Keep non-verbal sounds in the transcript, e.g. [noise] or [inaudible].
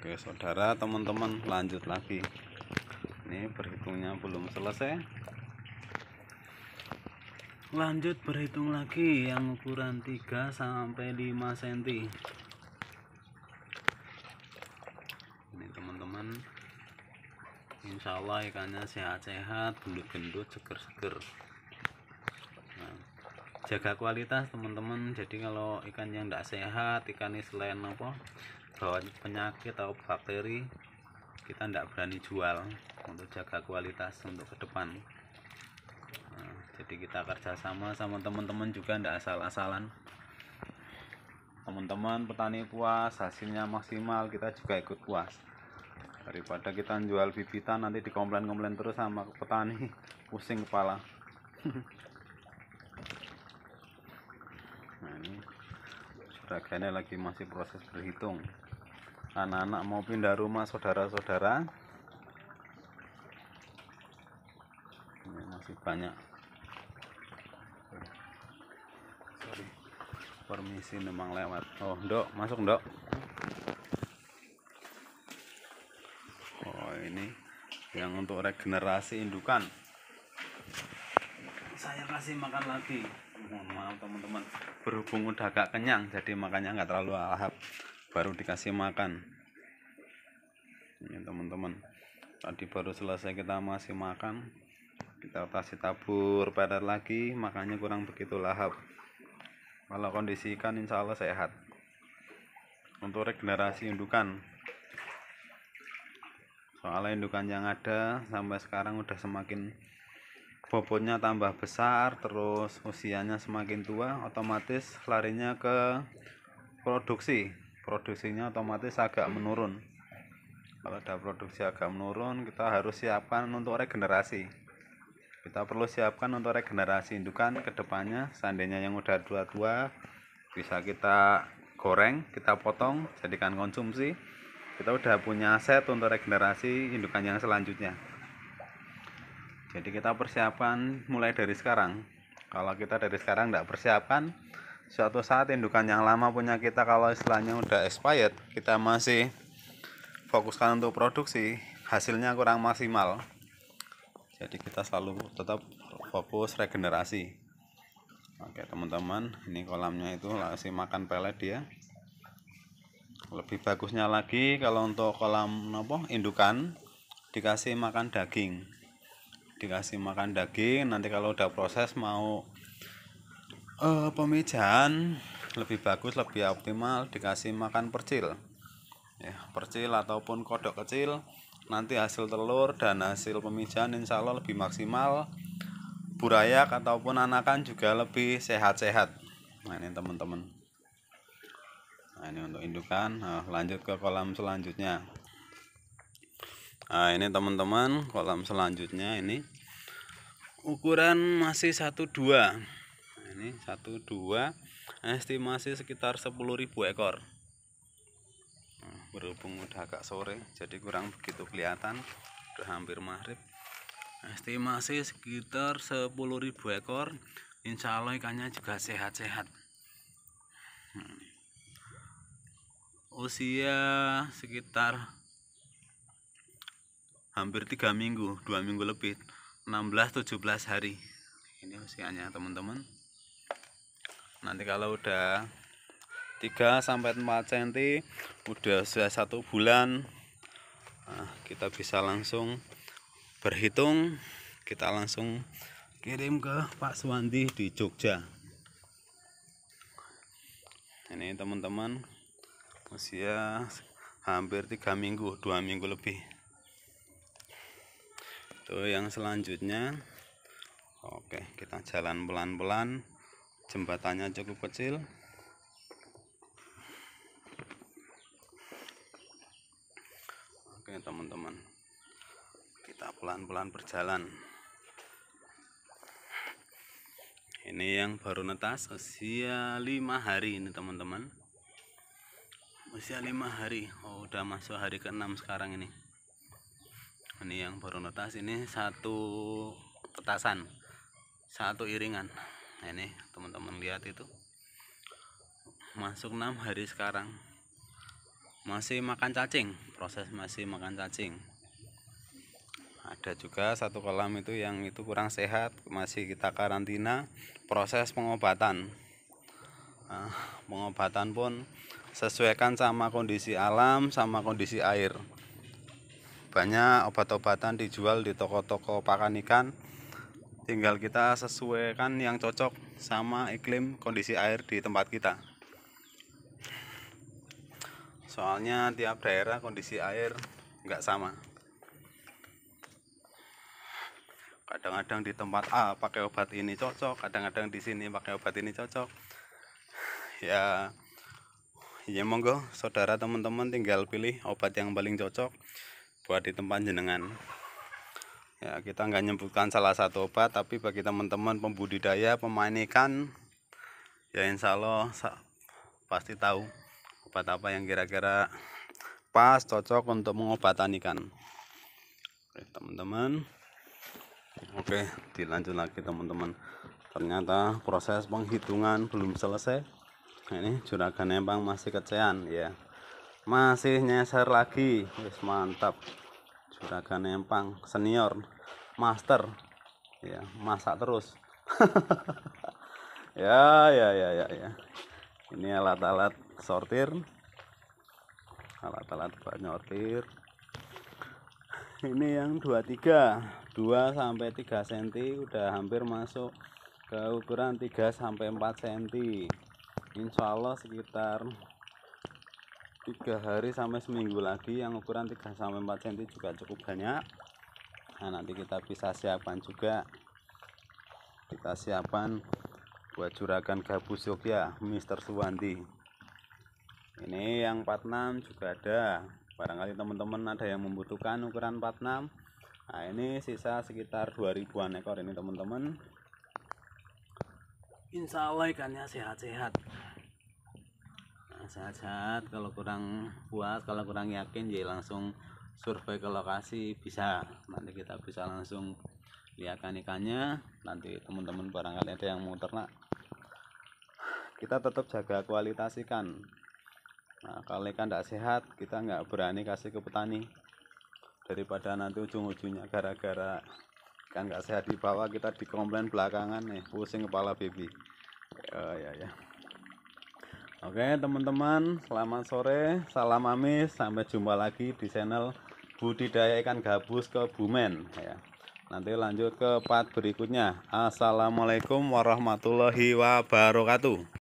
Oke saudara teman-teman lanjut lagi Ini berhitungnya belum selesai Lanjut berhitung lagi yang ukuran 3 sampai 5 cm Ini teman-teman Insya Allah ikannya sehat-sehat Gendut-gendut, seger-seger nah, Jaga kualitas teman-teman Jadi kalau ikan yang tidak sehat Ikan ini selain apa bawa penyakit atau bakteri kita tidak berani jual untuk jaga kualitas untuk ke depan nah, jadi kita kerjasama sama teman-teman juga tidak asal-asalan teman-teman petani puas hasilnya maksimal kita juga ikut puas daripada kita jual bibitan nanti dikomplain-komplain terus sama petani [laughs] pusing kepala [laughs] nah ini suragannya lagi masih proses berhitung anak-anak mau pindah rumah saudara-saudara ini masih banyak Sorry. permisi memang lewat oh dok masuk dok oh ini yang untuk regenerasi indukan saya kasih makan lagi mohon maaf teman-teman berhubung udah agak kenyang jadi makannya nggak terlalu lahap baru dikasih makan ini teman-teman tadi baru selesai kita masih makan kita kasih tabur padat lagi makannya kurang begitu lahap kalau kondisi ikan insya Allah sehat untuk regenerasi indukan soalnya indukan yang ada sampai sekarang udah semakin bobotnya tambah besar terus usianya semakin tua otomatis larinya ke produksi produksinya otomatis agak menurun kalau ada produksi agak menurun kita harus siapkan untuk regenerasi kita perlu siapkan untuk regenerasi indukan kedepannya seandainya yang udah dua tua bisa kita goreng kita potong jadikan konsumsi kita udah punya set untuk regenerasi indukan yang selanjutnya jadi kita persiapan mulai dari sekarang kalau kita dari sekarang tidak persiapkan suatu saat indukan yang lama punya kita kalau istilahnya udah expired kita masih fokuskan untuk produksi hasilnya kurang maksimal jadi kita selalu tetap fokus regenerasi oke teman-teman ini kolamnya itu masih makan pelet dia lebih bagusnya lagi kalau untuk kolam nopo indukan dikasih makan daging dikasih makan daging nanti kalau udah proses mau uh, pemijahan lebih bagus lebih optimal dikasih makan percil ya percil ataupun kodok kecil nanti hasil telur dan hasil pemijahan insya Allah lebih maksimal burayak ataupun anakan juga lebih sehat-sehat nah ini teman-teman nah ini untuk indukan nah, lanjut ke kolam selanjutnya nah ini teman-teman kolam selanjutnya ini ukuran masih 12 ini satu dua estimasi sekitar 10.000 ekor nah, berhubung udah agak sore jadi kurang begitu kelihatan udah hampir maghrib estimasi sekitar 10.000 ekor insya Allah ikannya juga sehat-sehat hmm. usia sekitar hampir tiga minggu dua minggu lebih 16-17 hari ini usianya teman-teman nanti kalau udah 3 sampai 4 cm udah sudah satu bulan nah, kita bisa langsung berhitung kita langsung kirim ke Pak Suwandi di Jogja ini teman-teman usia hampir tiga minggu dua minggu lebih itu yang selanjutnya oke kita jalan pelan-pelan jembatannya cukup kecil oke teman-teman kita pelan-pelan berjalan ini yang baru netas usia 5 hari ini teman-teman usia 5 hari oh, udah masuk hari ke-6 sekarang ini ini yang baru netas ini satu petasan satu iringan ini teman-teman lihat itu masuk enam hari sekarang masih makan cacing proses masih makan cacing ada juga satu kolam itu yang itu kurang sehat masih kita karantina proses pengobatan nah, pengobatan pun sesuaikan sama kondisi alam sama kondisi air banyak obat-obatan dijual di toko-toko pakan ikan tinggal kita sesuaikan yang cocok sama iklim kondisi air di tempat kita soalnya tiap daerah kondisi air nggak sama kadang-kadang di tempat A pakai obat ini cocok kadang-kadang di sini pakai obat ini cocok ya ya monggo saudara teman-teman tinggal pilih obat yang paling cocok buat di tempat jenengan ya kita nggak nyebutkan salah satu obat tapi bagi teman-teman pembudidaya pemain ikan ya insya Allah pasti tahu obat apa yang kira-kira pas cocok untuk mengobatan ikan oke teman-teman oke dilanjut lagi teman-teman ternyata proses penghitungan belum selesai nah, ini juragan empang masih kecean ya masih nyeser lagi Wih, mantap juragan empang senior master ya masak terus [laughs] ya ya ya ya ya ini alat-alat sortir alat-alat buat nyortir ini yang 23 2 sampai 3 cm udah hampir masuk ke ukuran 3 sampai 4 cm Insya Allah sekitar tiga hari sampai seminggu lagi yang ukuran 3 sampai 4 cm juga cukup banyak nah nanti kita bisa siapkan juga kita siapkan buat juragan gabus ya, Mister Suwandi ini yang 46 juga ada barangkali teman-teman ada yang membutuhkan ukuran 46 nah ini sisa sekitar 2000an ekor ini teman-teman Insya Allah ikannya sehat-sehat sehat-sehat kalau kurang puas kalau kurang yakin jadi ya langsung survei ke lokasi bisa nanti kita bisa langsung lihatkan ikannya nanti teman-teman barangkali ada yang mau ternak kita tetap jaga kualitas ikan nah kalau ikan tidak sehat kita nggak berani kasih ke petani daripada nanti ujung-ujungnya gara-gara ikan nggak sehat di bawah kita dikomplain belakangan nih pusing kepala baby oh, ya ya Oke teman-teman, selamat sore, salam amis, sampai jumpa lagi di channel budidaya ikan gabus ke Bumen ya. Nanti lanjut ke part berikutnya. Assalamualaikum warahmatullahi wabarakatuh.